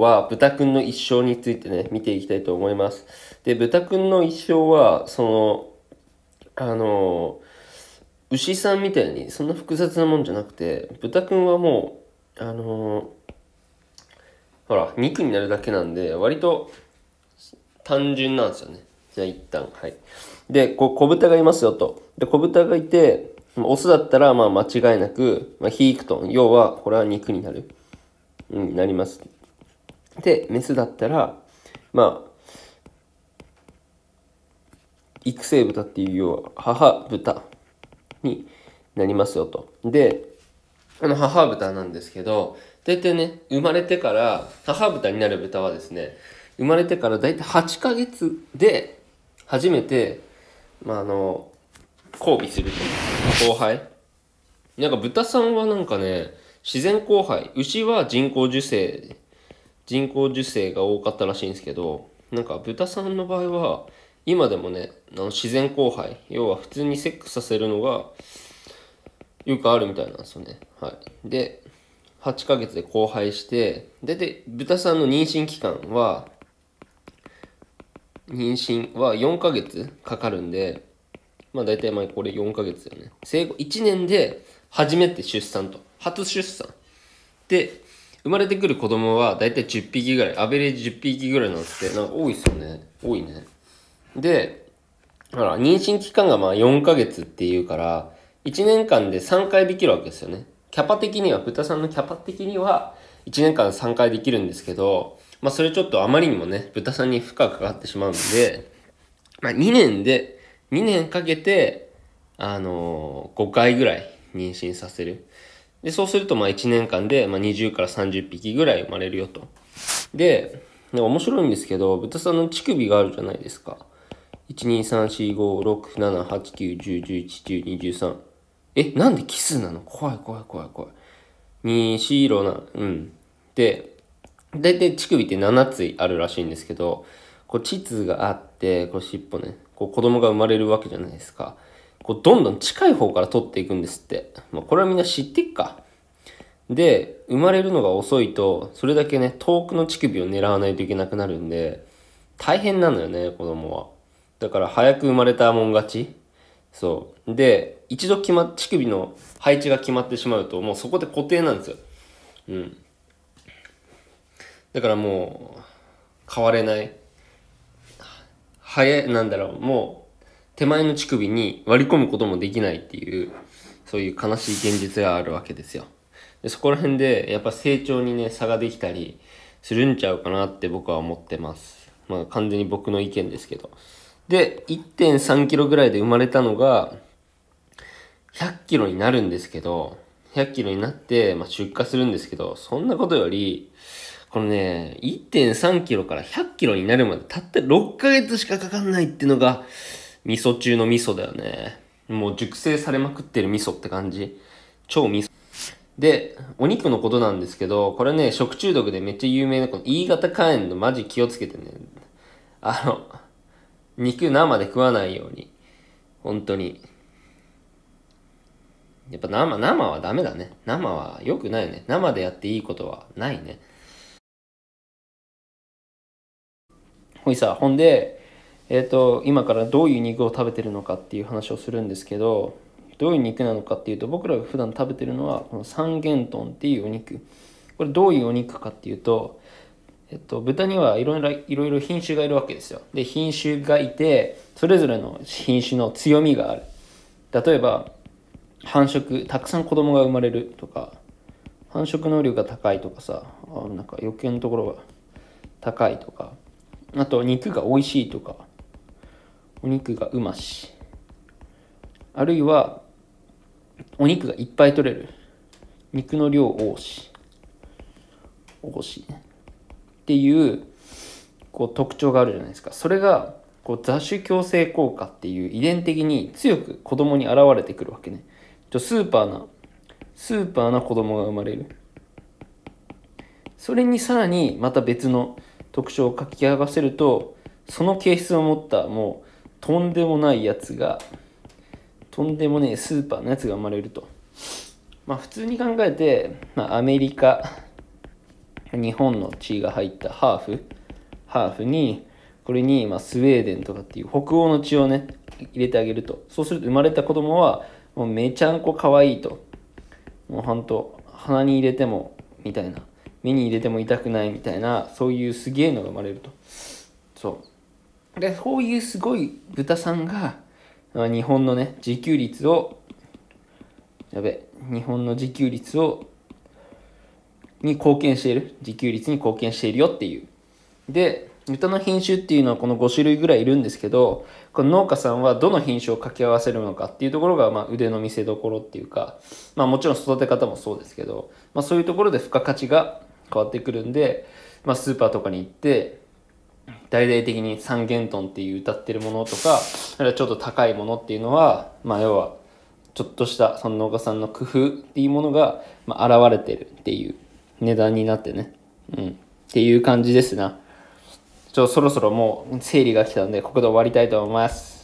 は豚くんの一生についてね見ていきたいと思います。で豚くんの一生はそのあの牛さんみたいにそんな複雑なもんじゃなくて豚くんはもうあのほら肉になるだけなんで割と単純なんですよね。じゃあ一旦はい。でこ小豚がいますよと。で小豚がいてオスだったらまあ間違いなく、まあ、ヒークトン要はこれは肉になる。うん、なりますで、メスだったら、まあ、育成豚っていうようは母豚になりますよと。で、あの母豚なんですけど、大体ね、生まれてから、母豚になる豚はですね、生まれてから大体8ヶ月で初めて、まあ、あの、交尾すると。後輩。なんか豚さんはなんかね、自然交配。牛は人工授精人工授精が多かったらしいんですけどなんか豚さんの場合は今でもねあの自然交配要は普通にセックスさせるのがよくあるみたいなんですよねはいで8ヶ月で交配してでで豚さんの妊娠期間は妊娠は4ヶ月かかるんでまあ大体まあこれ4ヶ月だよね生後1年で初めて出産と初出産で生まれてくる子供は大体10匹ぐらい、アベレージ10匹ぐらいなんですって、なんか多いっすよね。多いね。で、ほら、妊娠期間がまあ4ヶ月っていうから、1年間で3回できるわけですよね。キャパ的には、豚さんのキャパ的には、1年間3回できるんですけど、まあそれちょっとあまりにもね、豚さんに負荷かかってしまうんで、まあ2年で、2年かけて、あのー、5回ぐらい妊娠させる。で、そうすると、まあ1年間で、まあ20から30匹ぐらい生まれるよと。で、で面白いんですけど、豚さんの乳首があるじゃないですか。1,2,3,4,5,6,7,8,9,10,11,12,13え、なんでキスなの怖い怖い怖い怖い。2、4、6、な、うん。で、だいたい乳首って7つあるらしいんですけど、こう、膣があって、こう、尻尾ね、こう、子供が生まれるわけじゃないですか。こうどんどん近い方から取っていくんですって。まあ、これはみんな知ってくか。で、生まれるのが遅いと、それだけね、遠くの乳首を狙わないといけなくなるんで、大変なのよね、子供は。だから早く生まれたもん勝ち。そう。で、一度決ま乳首の配置が決まってしまうと、もうそこで固定なんですよ。うん。だからもう、変われない。早い、なんだろう、もう、手前の乳首に割り込むこともできないっていう、そういう悲しい現実があるわけですよ。でそこら辺でやっぱ成長にね、差ができたりするんちゃうかなって僕は思ってます。まあ完全に僕の意見ですけど。で、1.3 k g ぐらいで生まれたのが、100 k g になるんですけど、100 k g になって、まあ、出荷するんですけど、そんなことより、このね、1.3 k g から100 k g になるまでたった6ヶ月しかかかんないっていうのが、味噌中の味噌だよね。もう熟成されまくってる味噌って感じ。超味噌。で、お肉のことなんですけど、これね、食中毒でめっちゃ有名な、この E 型肝炎のマジ気をつけてね。あの、肉生で食わないように。本当に。やっぱ生、生はダメだね。生は良くないよね。生でやっていいことはないね。ほいさ、ほんで、えと、今からどういう肉を食べてるのかっていう話をするんですけどどういう肉なのかっていうと僕らが普段食べてるのはこの三元豚っていうお肉これどういうお肉かっていうと、えっ、ー、と、豚にはいろいろいろいろ品種がいるわけですよで品種がいてそれぞれの品種の強みがある例えば繁殖たくさん子供が生まれるとか繁殖能力が高いとかさなんか余計なところが高いとかあと肉が美味しいとかお肉がうましあるいはお肉がいっぱい取れる肉の量多し多しっていうこう特徴があるじゃないですかそれがこう雑種共生効果っていう遺伝的に強く子供に現れてくるわけねスーパーなスーパーな子供が生まれるそれにさらにまた別の特徴を書き合わせるとその形質を持ったもうとんでもないやつがとんでもねえスーパーのやつが生まれるとまあ普通に考えて、まあ、アメリカ日本の地位が入ったハーフハーフにこれに、まあ、スウェーデンとかっていう北欧の血をね入れてあげるとそうすると生まれた子供はもうめちゃんこ可愛いともうほんと鼻に入れてもみたいな目に入れても痛くないみたいなそういうすげえのが生まれるとそうで、そういうすごい豚さんが、日本のね、自給率を、やべ、日本の自給率を、に貢献している。自給率に貢献しているよっていう。で、豚の品種っていうのはこの5種類ぐらいいるんですけど、この農家さんはどの品種を掛け合わせるのかっていうところが、まあ、腕の見せどころっていうか、まあもちろん育て方もそうですけど、まあそういうところで付加価値が変わってくるんで、まあスーパーとかに行って、大々的に三元豚っていう歌ってるものとかあちょっと高いものっていうのは、まあ、要はちょっとしたその農家さんの工夫っていうものが、まあ、現れてるっていう値段になってね、うん、っていう感じですなちょそろそろもう整理が来たんでここで終わりたいと思います